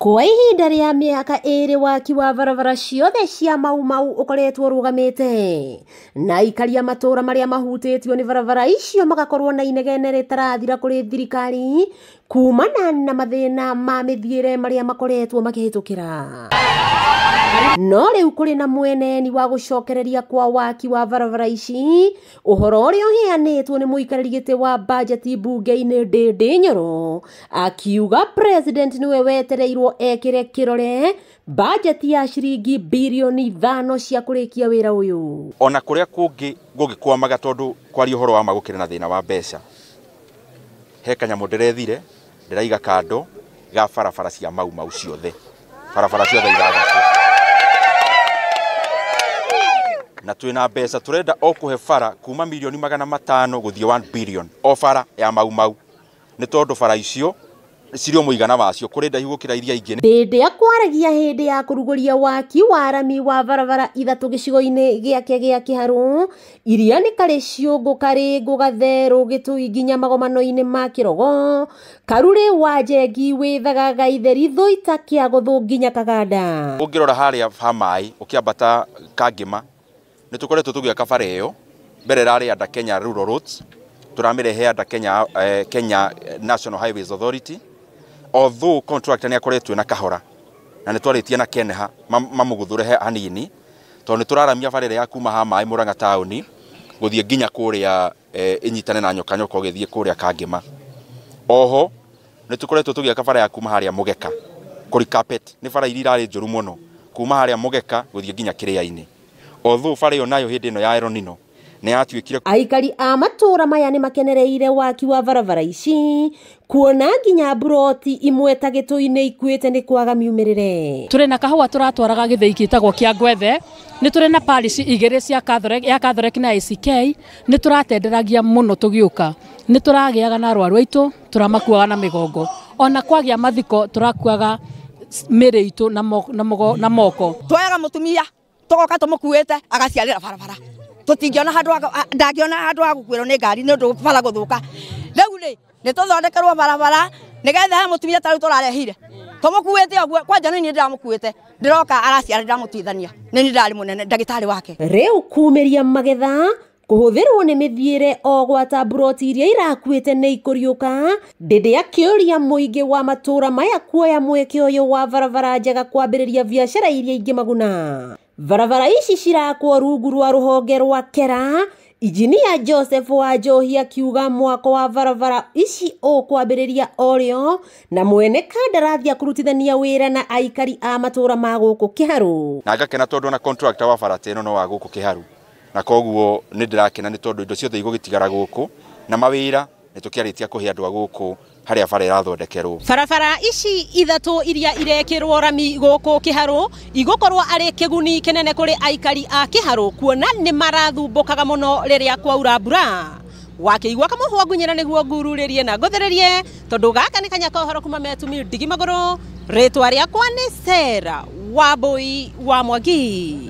kwa ihinda rĩa mĩaka ĩrĩ waki wa barabara ciothe cia mau mau ũkoretwo ũrũgamĩte na aikaria matũũra marĩa mahutĩtio nĩ barabara icio magakorwo na inegene rĩtarathira kũrĩ thirikari kumana na mathĩna ma mĩthiĩre marĩa makoretwo makĩhĩtũkĩra no rä u kå rä na mweneni wa gå cokereria kwa waki wa barabara ici å horo å rä a å heanä two nä må wa bajeti mbunge-inä ndä ndä nyoro akiuga president nä we wetereirwo ekä re kä rore bajeti ya ciringi birioni ithano cia kå rä kia wä ra å yå ona kå rä a kå ngä kwamaga tondå kwaria å horo wa magå kä na thä na wa mbeca he kanyamå ndä rethire ndä raiga kando ga barabara cia mau mau ciothe barabara ciothe ithathatå na twina mbeca turenda o kuhe bara kuma milioni magana matano guthie 1 billion o bara ya mau mau ni tondu bara icio cirio muigana wacio kuri ndaihu gukira iria ingi mbindi ya kwaragia hindi ya kuruguria waki wa arami wa barabara ithatu gicigo-ini giake gia kiharu iria ni kari ciungu kari ngugatheru gitu nginya magomano-ini ma kirogo karuri wa njengi withagaga itheri thuita itakia gũthũ nginya kaganda ungirora haria ha maĩ ũkĩambata kangĩma nä tå koretwo tå gä yo mbere rari anda kenya rural roads tå ramä rehe anda kenya, eh, kenya national highways authority although contractor nä akoretwo na kahora na nä twarä na keneha mamuguthure he anini to hanini tondå nä ya kuma ha mai muranga ranga guthie gå thiä nginya kå rä a na nyokanyo ko githie kuria kangima oho nä tå koretwo tå gä ya kuma harä a må geka nä bara iria irarä njuru muno kuma harä a må geka gå thiä nginya kä othu bara yo nayo hindi no ya elonino nä yatuä aikari a matũũra maya nĩ makenereire waki wa barabara ici kuona nginya mburoti imwe ta gĩtũ-inĩ ikuĩte nĩ kwaga miumĩrĩre tũrĩ na kahũa tũratwaraga gĩthĩi gĩtagwo kĩa ngwethe ni tũrĩ na parish igere cia Catholic, ya Catholic na ACK ni turatenderagia muno tugiuka ni turagiaga na rwaru aitu turamakuaga na migongo ona kwagia mathiko tũrakuaga mĩrĩ itũ na moko twaga mutumia tugoka tumukuite agaciarira barabara tutingiona handu ah, ndangiona handu agukwirwo ni ngari ni undu bara guthuka riu ri ni tuthondekerwo barabara nigetha he mutumia tariu turarehire tumukuite oguo kwanja ni ni ndiramukuite ndiroka araciara ndiramutwithania ni ni ndari munene ndagitari wake riu kumiria magetha kuhuthirwo ni mithiire o gwata buroti iria irakuite ni ikuriuka ndindi akiuria muingi wa matura maya kuoya mweke uyu wa barabara njega kwambiriria biacara iria ingi maguna barabara ici cirakwo rungu rwa rũhonge rwa kera injinia joseph wa njohi akiuga mwako wa barabara ici ũkwambĩrĩria orĩo na mwene kandarathi akurutithania wĩra na aikari a matũra ma gũkũ kĩharu na ngakena tondũ ona contractor wa bara teno no wa gũkũ kĩharu na koguo nĩ ndĩrakena nĩ tondũ indo ciothe igũgĩtigara gũkũ na mawĩra nĩ tũkĩarĩtia kũhe andũ a gũkũ harä a bara irathondekerwo barabara ici ithatå iria irekĩrwo rami gũkũ kĩharũ igũkorwo ari kiguni kĩnene kuri aikari a kĩharũ kuona nĩ marathumbũkaga mũno rĩrĩa kwaura mbura wakĩigua kamũhwa ngunyĩra nĩguo ngururĩrie na ngũthĩrĩrie tondu gaka ni kanya ka horo kuma metumi ndigi magũrũ rĩtwa rĩakwa nĩ cera wambui wa mwangi